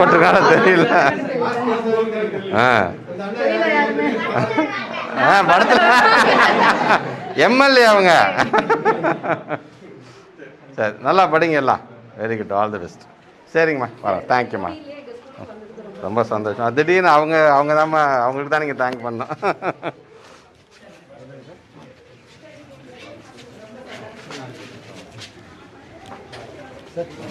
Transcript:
போட்டிருக்காரோ தெரியல ஆ ஆ படத்தில் எம்எல்ஏ அவங்க சரி நல்லா படிங்க எல்லாம் very good all the best சரிங்கம்மா வரேன் தேங்க்யூம்மா ரொம்ப சந்தோஷம் திடீர்னு அவங்க அவங்க தான் அவங்களுக்கு தான் நீங்கள் தேங்க் பண்ணோம் Thank you.